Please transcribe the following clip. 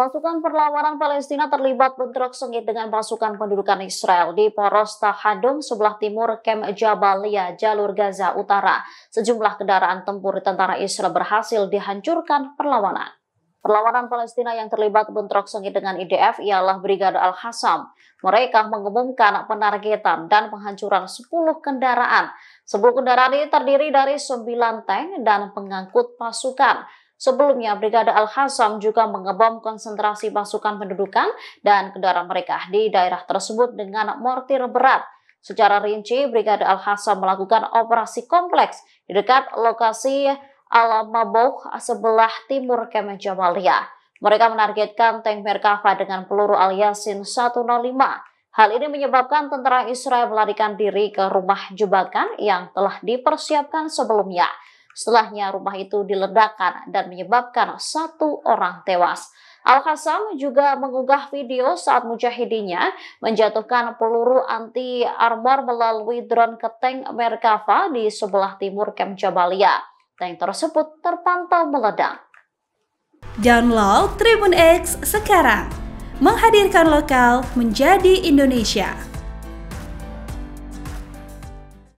Pasukan perlawanan Palestina terlibat bentrok sengit dengan pasukan pendudukan Israel di poros Tahadum sebelah timur Kem Jabalia, jalur Gaza Utara. Sejumlah kendaraan tempur tentara Israel berhasil dihancurkan perlawanan. Perlawanan Palestina yang terlibat bentrok sengit dengan IDF ialah Brigade al hasam Mereka mengumumkan penargetan dan penghancuran 10 kendaraan. 10 kendaraan ini terdiri dari 9 tank dan pengangkut pasukan. Sebelumnya, Brigade Al-Hassam juga mengebom konsentrasi pasukan pendudukan dan kendaraan mereka di daerah tersebut dengan mortir berat. Secara rinci, Brigade Al-Hassam melakukan operasi kompleks di dekat lokasi al mabuk sebelah timur Kemen Jamalia. Mereka menargetkan tank Merkava dengan peluru aliasin 105. Hal ini menyebabkan tentara Israel melarikan diri ke rumah jebakan yang telah dipersiapkan sebelumnya. Setelahnya rumah itu diledakkan dan menyebabkan satu orang tewas. Al-Qassam juga mengunggah video saat mujahidinya menjatuhkan peluru anti-armor melalui drone ke tank Merkava di sebelah timur Kem Jabalia. Tank tersebut terpantau meledak. Download Tribun X sekarang. Menghadirkan lokal menjadi Indonesia.